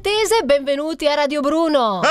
tese, benvenuti a Radio Bruno. Eh!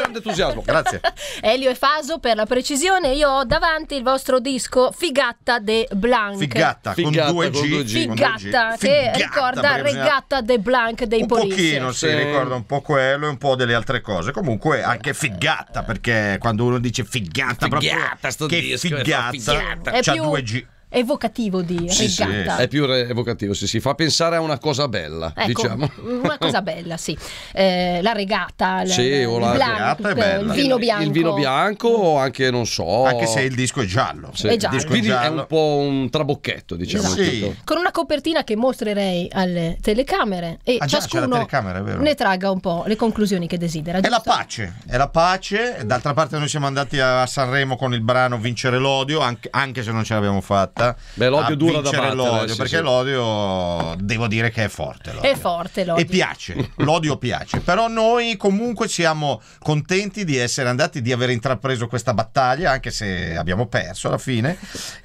Grande entusiasmo, grazie. Elio e Faso per la precisione, io ho davanti il vostro disco Figatta de Blanc. Figatta, Figatta con 2G. Con 2G. Figatta, che Figatta, ricorda Regatta de Blanc dei un Polizia. Un pochino, sì, ricorda un po' quello e un po' delle altre cose. Comunque anche Figatta, perché quando uno dice Figatta, Figatta proprio, sto che disco, Figatta, Figatta. c'ha più... 2G evocativo di regatta. Sì, è più re- evocativo, sì, sì, fa pensare a una cosa bella, ecco, diciamo. Mm, una cosa bella, sì. Eh, la regata, la, sì, o la blanco, regata è bella. il vino bianco. Il vino bianco o anche non so. Anche se il disco è giallo. Sì. È, giallo. Disco è, giallo. è un po' un trabocchetto, diciamo. Esatto. Sì. Con una copertina che mostrerei alle telecamere e ah, già, ciascuno ne tragga un po' le conclusioni che desidera. Giusto? È la pace, è la pace. D'altra parte noi siamo andati a Sanremo con il brano Vincere l'odio, anche, anche se non ce l'abbiamo fatta fatta Beh, l'odio dura da battere, l'odio, sì, perché sì. l'odio devo dire che è forte. L'odio. È forte l'odio. E piace, l'odio piace. Però noi comunque siamo contenti di essere andati, di aver intrapreso questa battaglia, anche se abbiamo perso alla fine,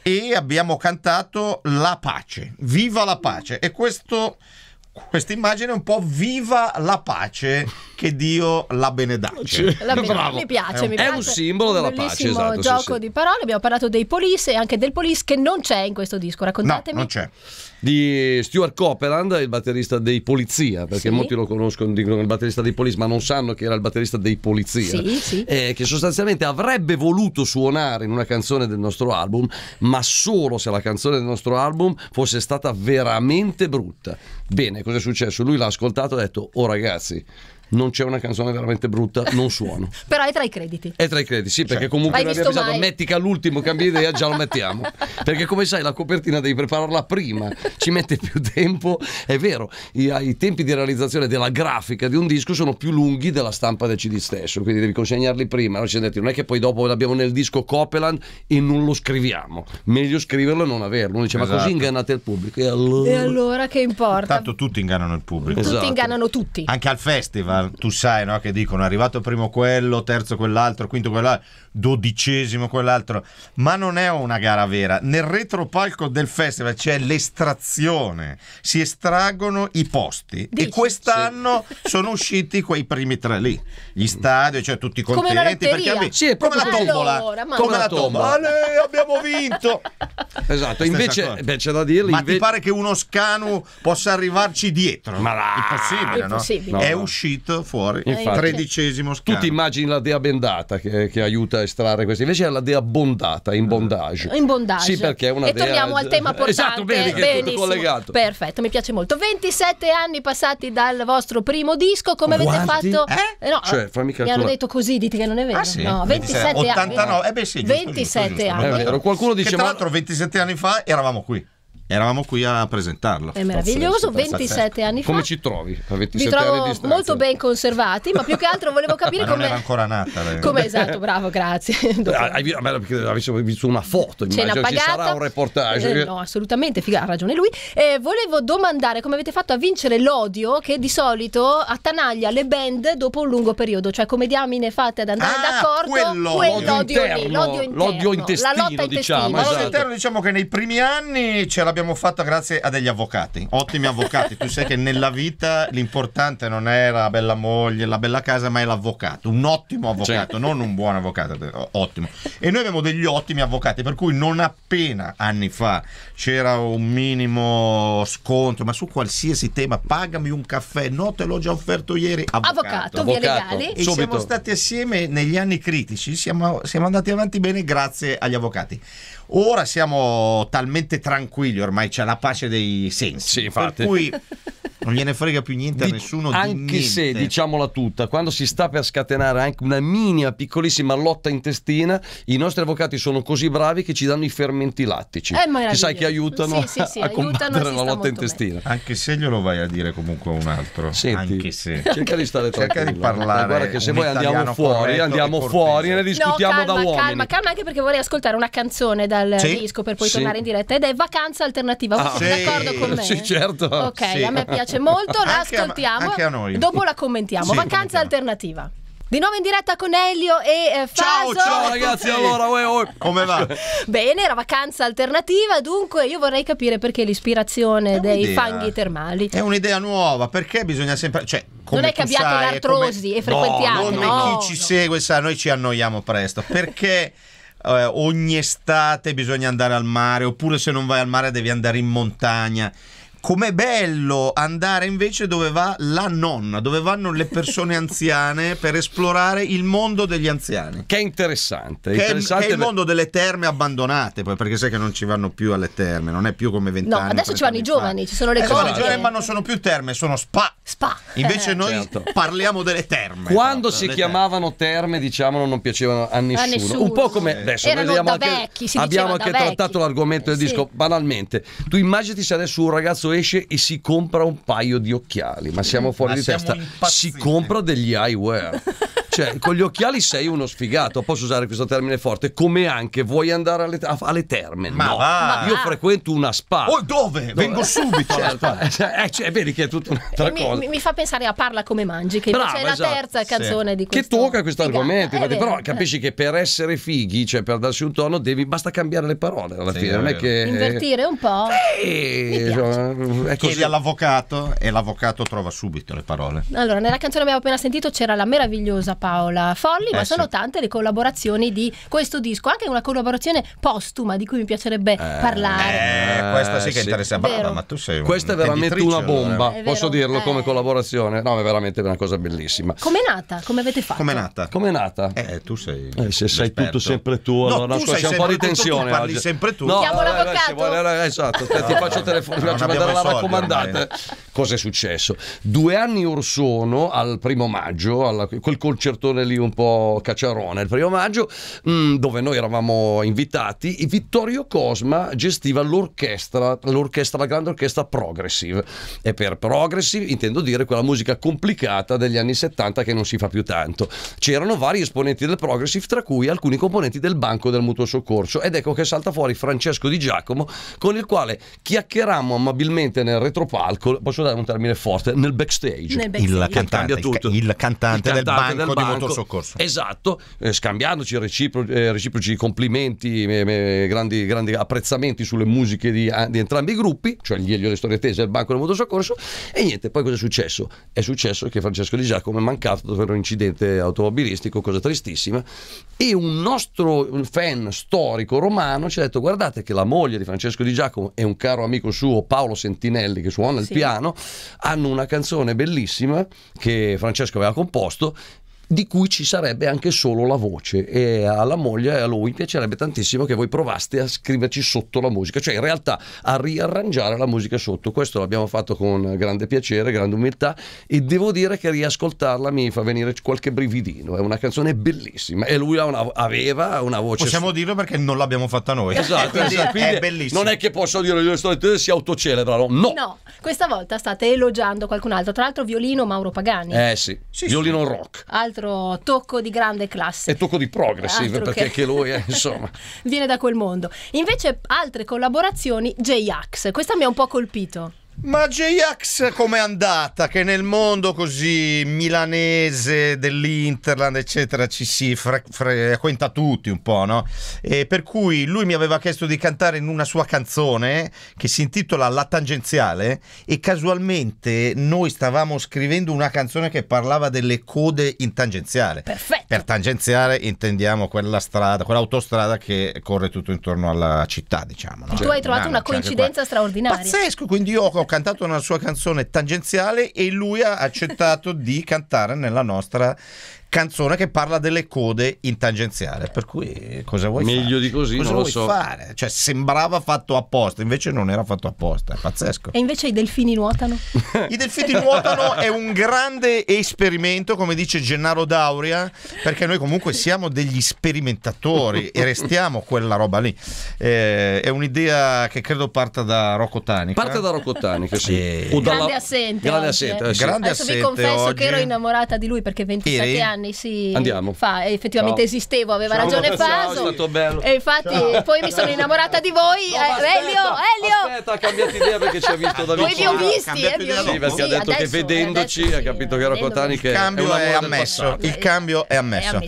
e abbiamo cantato la pace. Viva la pace! E questo questa immagine un po' viva la pace che Dio la benedace. La ben- mi piace, è un, mi piace. È un simbolo della pace, esatto. gioco sì, sì. di parole, abbiamo parlato dei polis e anche del polis che non c'è in questo disco, raccontatemi. No, non c'è di Stuart Copeland, il batterista dei Polizia, perché sì. molti lo conoscono, dicono il batterista dei Police, ma non sanno che era il batterista dei Polizia, sì, sì. Eh, che sostanzialmente avrebbe voluto suonare in una canzone del nostro album, ma solo se la canzone del nostro album fosse stata veramente brutta. Bene, cosa è successo? Lui l'ha ascoltato e ha detto, oh ragazzi, non c'è una canzone veramente brutta, non suono. Però è tra i crediti. È tra i crediti, sì, cioè, perché comunque non abbiamo pensato, metti che all'ultimo cambi idea, già lo mettiamo. perché come sai la copertina devi prepararla prima, ci mette più tempo. È vero, i, i, tempi di realizzazione della grafica di un disco sono più lunghi della stampa del CD stesso, quindi devi consegnarli prima. No? Cioè, detti, non è che poi dopo l'abbiamo nel disco Copeland e non lo scriviamo. Meglio scriverlo e non averlo. Uno dice, esatto. ma così esatto. ingannate il pubblico. E allora... e allora... che importa? Tanto tutti ingannano il pubblico. Esatto. Tutti ingannano tutti. Anche al festival tu sai no, che dicono arrivato primo quello, terzo quell'altro, quinto quell'altro, dodicesimo quell'altro, ma non è una gara vera. Nel retropalco del festival c'è l'estrazione, si estraggono i posti Dici, e quest'anno sì. sono usciti quei primi tre lì, gli stadi, cioè tutti contenti come, perché, sì, come la tombola, allora, ma... come la tombola, Ale, abbiamo vinto. esatto, invece beh, c'è da dirgli, ma invece... ti pare che uno Scanu possa arrivarci dietro? Ma là, impossibile, no? impossibile. No, è uscito Street fuori, Infatti. tredicesimo scambio. Tu ti immagini la dea bendata che, che, aiuta a estrarre questi, invece è la dea bondata, in bondage. In bondage. Sì, perché è una e dea... E torniamo al tema esatto, portante. Esatto, bene, che è tutto collegato. Perfetto, mi piace molto. 27 anni passati dal vostro primo disco, come Quanti? avete fatto? Eh? eh? No, cioè, fammi calcolare. Mi hanno detto così, dite che non è vero. Ah, sì? No, 27 anni. 89, eh beh sì, giusto, 27 giusto, giusto, anni. È vero, qualcuno diceva... Che tra l'altro 27 anni fa eravamo qui eravamo qui a presentarlo. È meraviglioso, 27 anni fa. Come ci trovi? Mi trovo molto ben conservati, ma più che altro volevo capire come... era ancora nata. Lei. Come esatto, bravo, grazie. Avessimo visto una foto, immagino pagata. ci sarà un reportage. Eh, no, assolutamente, figa, ha ragione lui. Eh, volevo domandare come avete fatto a vincere l'odio che di solito attanaglia le band dopo un lungo periodo, cioè come diamine fate ad andare ah, d'accordo quello. quell'odio lì, l'odio interno, l'odio intestino, la lotta diciamo, Esatto. L'odio interno diciamo che nei primi anni ce l'abbiamo l'abbiamo fatta grazie a degli avvocati, ottimi avvocati. tu sai che nella vita l'importante non è la bella moglie, la bella casa, ma è l'avvocato, un ottimo avvocato, certo. non un buon avvocato, ottimo. E noi abbiamo degli ottimi avvocati, per cui non appena anni fa c'era un minimo scontro, ma su qualsiasi tema, pagami un caffè, no te l'ho già offerto ieri, avvocato. Avvocato, avvocato. E Subito. siamo stati assieme negli anni critici, siamo, siamo andati avanti bene grazie agli avvocati. Ora siamo talmente tranquilli ormai c'è la pace dei sensi. Sì, infatti. Per cui non gliene frega più niente a nessuno. Anche di se, diciamola tutta, quando si sta per scatenare anche una minima, piccolissima lotta intestina, i nostri avvocati sono così bravi che ci danno i fermenti lattici. che sai che aiutano sì, sì, sì, a combattere la lotta intestina. Bene. Anche se glielo vai a dire comunque a un altro. Senti, anche se. Cerca di stare tranquillo. Cerca di parlare. Eh, guarda che se poi andiamo fuori, andiamo fuori e ne discutiamo no, calma, da uomini. Calma, calma anche perché vorrei ascoltare una canzone dal disco per poi tornare in diretta ed è Vacanza Alternativa. Ah, D'accordo con me? Sì, certo. Ok, a me piace piace molto, la ascoltiamo. anche a noi. Dopo la commentiamo. Sì, Vacanza alternativa. Di nuovo in diretta con Elio e eh, Faso. Ciao, ciao ragazzi, allora, uè, uè. come va? Bene, era vacanza alternativa, dunque io vorrei capire perché l'ispirazione dei fanghi termali. È un'idea nuova, perché bisogna sempre... Cioè, non è che abbiate sai, l'artrosi come... e frequentiate, no? no, no chi ci no. segue sa, noi ci annoiamo presto, perché... eh, ogni estate bisogna andare al mare, oppure se non vai al mare devi andare in montagna. Com'è bello andare invece dove va la nonna, dove vanno le persone anziane per esplorare il mondo degli anziani. Che è interessante. Che, interessante che è il mondo delle terme abbandonate, poi perché sai che non ci vanno più alle terme, non è più come vent'anni. No, adesso ci vanno i giovani, fa. ci sono le esatto. cose. Giovani, ma non sono più terme, sono spa. Spa. Invece eh. noi certo. parliamo delle terme. Quando no, esatto. si chiamavano terme, terme diciamolo, non piacevano a nessuno. A nessuno. Un po' come adesso Erano abbiamo anche, vecchi, abbiamo anche trattato l'argomento del sì. disco banalmente. Tu immaginati se adesso un ragazzo esce e si compra un paio di occhiali, ma siamo fuori ma di siamo testa. Impazziti. Si compra degli eyewear. Cioè, con gli occhiali sei uno sfigato, posso usare questo termine forte, come anche vuoi andare alle, alle terme. Ma no, va. io frequento una spa. Oh, dove? dove? Vengo subito certo. alla spa. Eh, eh, cioè, vedi che è tutta un'altra mi, cosa. Mi, mi, fa pensare a Parla come mangi, che Brava, è la esatto. terza canzone sì. di questo. Che tocca questo argomento, eh, però eh. capisci che per essere fighi, cioè per darsi un tono, devi, basta cambiare le parole alla sì, fine, non è che... Invertire un po'. Sì, cioè, Chiedi all'avvocato e l'avvocato trova subito le parole. Allora, nella canzone che abbiamo appena sentito c'era la meravigliosa Paola Folli, eh ma sì. sono tante le collaborazioni di questo disco, anche una collaborazione postuma di cui mi piacerebbe eh, parlare. Eh, questa sì che eh, sì. interessa, Barbara, ma tu sei un Questa è veramente una bomba, vero, posso dirlo come eh. collaborazione? No, è veramente una cosa bellissima. Com'è nata? Come avete fatto? Com'è nata? Com'è nata? Eh, eh tu sei Se l'esperto. sei tutto sempre tu, no, allora tu sei un po' di tensione tu, tu sempre tu. No, Chiamo l'avvocato. Vuole, esatto, ti faccio telefonare, faccio mandare la raccomandata. Cosa è successo? Due anni or sono, al primo maggio, quel concerto concertone lì un po' cacciarone il primo maggio, mh, mm, dove noi eravamo invitati. Vittorio Cosma gestiva l'orchestra, l'orchestra, la grande orchestra progressive. E per progressive intendo dire quella musica complicata degli anni 70 che non si fa più tanto. C'erano vari esponenti del progressive, tra cui alcuni componenti del banco del mutuo soccorso. Ed ecco che salta fuori Francesco Di Giacomo, con il quale chiacchierammo amabilmente nel retropalco. Posso dare un termine forte? Nel backstage. Nel backstage. Il, cantante, il, ca- il, cantante, il cantante, del, banco del banco, banco. motor soccorso. Esatto, eh, scambiandoci recipro- eh, reciproci complimenti, me, me, grandi, grandi, apprezzamenti sulle musiche di, di, entrambi i gruppi, cioè gli Elio le Storie Tese e il Banco del Motor Soccorso. E niente, poi cosa è successo? È successo che Francesco Di Giacomo è mancato per un incidente automobilistico, cosa tristissima, e un nostro fan storico romano ci ha detto guardate che la moglie di Francesco Di Giacomo e un caro amico suo Paolo Sentinelli che suona il sì. piano hanno una canzone bellissima che Francesco aveva composto di cui ci sarebbe anche solo la voce e alla moglie e a lui piacerebbe tantissimo che voi provaste a scriverci sotto la musica, cioè in realtà a riarrangiare la musica sotto. Questo l'abbiamo fatto con grande piacere, grande umiltà e devo dire che riascoltarla mi fa venire qualche brividino, è una canzone bellissima e lui una, aveva una voce... Possiamo su- dirlo perché non l'abbiamo fatta noi. Esatto, esatto è bellissima. Non è che posso dire che storie si autocelebrano, no. No, questa volta state elogiando qualcun altro, tra l'altro violino Mauro Pagani. Eh sì, sì violino sì. rock. Altro nostro tocco di grande classe. E tocco di progressive, Altro perché anche lui è, eh, insomma... Viene da quel mondo. Invece altre collaborazioni, J-Ax, questa mi ha un po' colpito. Ma J-Ax com'è andata? Che nel mondo così milanese, dell'Interland, eccetera, ci si frequenta tutti un po', no? E per cui lui mi aveva chiesto di cantare in una sua canzone che si intitola La tangenziale e casualmente noi stavamo scrivendo una canzone che parlava delle code in tangenziale. Perfetto. Per tangenziale intendiamo quella strada, quell'autostrada che corre tutto intorno alla città, diciamo. No? Tu cioè, hai trovato una coincidenza straordinaria. Pazzesco, quindi io ho abbiamo cantato una sua canzone tangenziale e lui ha accettato di cantare nella nostra canzone che parla delle code in tangenziale. Per cui cosa vuoi Meglio fare? Meglio di così, cosa non lo so. fare? Cioè, sembrava fatto apposta, invece non era fatto apposta. È pazzesco. E invece i delfini nuotano? I delfini nuotano è un grande esperimento, come dice Gennaro Dauria, perché noi comunque siamo degli sperimentatori e restiamo quella roba lì. Eh, è un'idea che credo parta da Rocco Tanica. Parte da Rocco Tanica, sì. E... O dalla... Grande assente. Grande eh. assente. Eh, grande Adesso assente vi confesso oggi. che ero innamorata di lui perché 27 Eri? anni anni si Andiamo. fa. effettivamente Ciao. esistevo, aveva Ciao, ragione Paso. è stato bello. E infatti Ciao. poi mi sono innamorata di voi. No, eh, aspetta, Elio, Elio. Aspetta, ha cambiato idea perché ci ha visto ah, da vicino. Voi li ho visti, eh, Sì, perché sì, ha detto adesso, che vedendoci adesso, sì, ha capito che era Cotani che il cambio è, è ammesso. Il cambio è ammesso.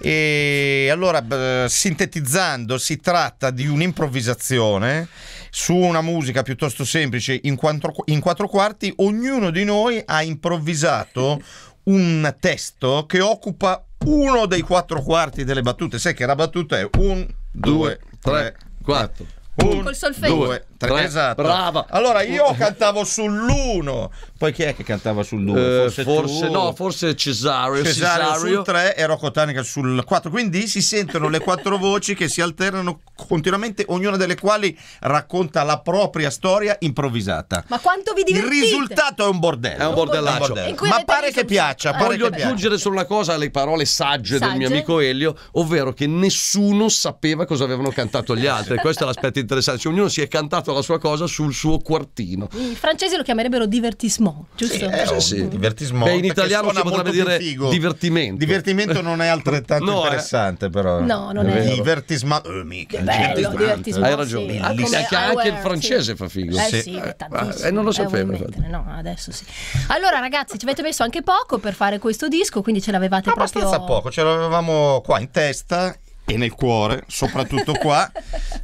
E allora sintetizzando, si tratta di un'improvvisazione su una musica piuttosto semplice in quattro, in quattro quarti, ognuno di noi ha improvvisato un testo che occupa uno dei quattro quarti delle battute. Sai che la battuta è un, due, due tre, quattro. Un, col solfeggio. Due, 3, esatto, eh, esatto. Brava. Allora io cantavo sull'uno. poi chi è che cantava sull'1? Eh, forse, forse no, forse Cesario. Cesario, Cesario. sul 3 e Rocco Tanica sul 4. Quindi si sentono le quattro voci che si alternano continuamente, ognuna delle quali racconta la propria storia improvvisata. Ma quanto vi divertite? Il risultato è un bordello. È un bordellaccio. È un bordello. Ma pare che piaccia. Pare voglio che aggiungere solo una cosa alle parole sagge, sagge del mio amico Elio, ovvero che nessuno sapeva cosa avevano cantato gli altri. Questo è l'aspetto interessante. Cioè, ognuno si è cantato la sua cosa sul suo quartino. I francesi lo chiamerebbero divertissement, giusto? Eh, sì, eh, sì, divertissement. Beh, in italiano si potrebbe dire figo. divertimento. Divertimento non è altrettanto no, eh. interessante, eh. però. No, non è. è divertissement. Oh, mica. Bello, divertissement. Hai ragione. Sì. Ah, anche, anche il francese fa figo. Eh sì, tantissimo. Eh, non lo sapevo. Mettere, no, adesso sì. Allora, ragazzi, ci avete messo anche poco per fare questo disco, quindi ce l'avevate ah, abbastanza poco, ce l'avevamo qua in testa e nel cuore, soprattutto qua.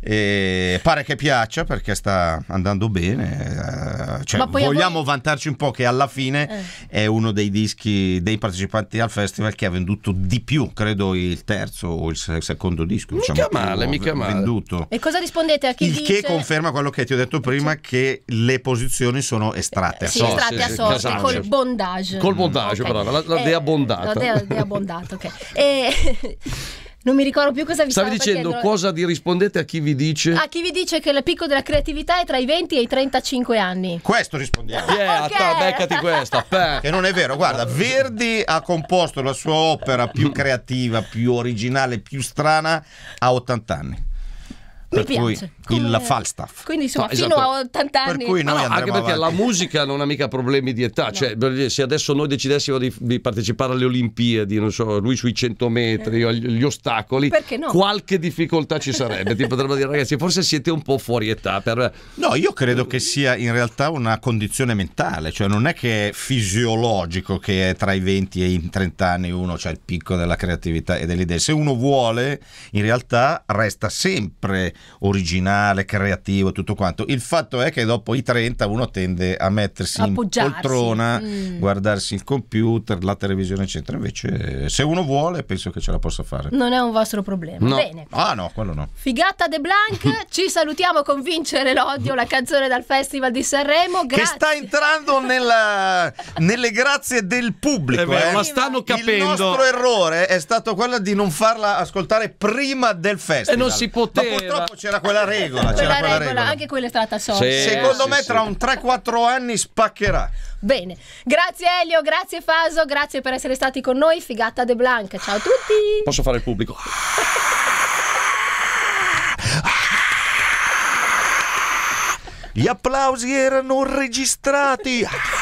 e pare che piaccia perché sta andando bene. Eh, cioè, vogliamo voi... vantarci un po' che alla fine eh. è uno dei dischi dei partecipanti al festival che ha venduto di più, credo il terzo o il secondo disco. Mica diciamo, male, mica male. Venduto. E cosa rispondete a chi il dice... che conferma quello che ti ho detto prima, cioè... che le posizioni sono estratte a sì, sorte. estratte a sorte, sì, sì, esatto. col bondage. Col bondage, okay. brava, la, la eh, deabbondata. La de- deabbondata, ok. E... Non mi ricordo più cosa vi stavi dicendo. Cosa rispondete a chi vi dice? A chi vi dice che il picco della creatività è tra i 20 e i 35 anni. Questo rispondiamo. Yeah, okay. beccati questa. Peh. Che non è vero, guarda, Verdi ha composto la sua opera più mm. creativa, più originale, più strana a 80 anni. Mi piace. Cui come... il Falstaff. Quindi insomma, no, esatto. a 80 anni. Per cui noi no, anche perché avanti. la musica non ha mica problemi di età, no. cioè se adesso noi decidessimo di, di partecipare alle Olimpiadi, so, lui sui 100 metri, io eh. gli ostacoli, qualche difficoltà ci sarebbe, ti potrebbero dire ragazzi, forse siete un po' fuori età per... No, io credo che sia in realtà una condizione mentale, cioè non è che è fisiologico che tra i 20 e i 30 anni uno c'è il picco della creatività e delle idee. Se uno vuole, in realtà resta sempre originale originale, creativo, tutto quanto. Il fatto è che dopo i 30 uno tende a mettersi in poltrona, mm. guardarsi il computer, la televisione, eccetera. Invece, eh, se uno vuole, penso che ce la possa fare. Non è un vostro problema. No. Bene. Ah, no, quello no. Figata De Blanc, ci salutiamo con Vincere l'odio, la canzone dal Festival di Sanremo. Grazie. Che sta entrando nella, nelle grazie del pubblico. Eh beh, eh. Ma stanno capendo. Il nostro errore è stato quello di non farla ascoltare prima del eh, festival. E non si poteva. Ma purtroppo c'era quella regola regola, quella, regola, regola. Anche quella è stata sorta. Sì, Secondo me tra un 3-4 anni spaccherà. Bene, grazie Elio, grazie Faso, grazie per essere stati con noi. Figata De Blanc, ciao a tutti. Posso fare il pubblico? Gli applausi erano registrati.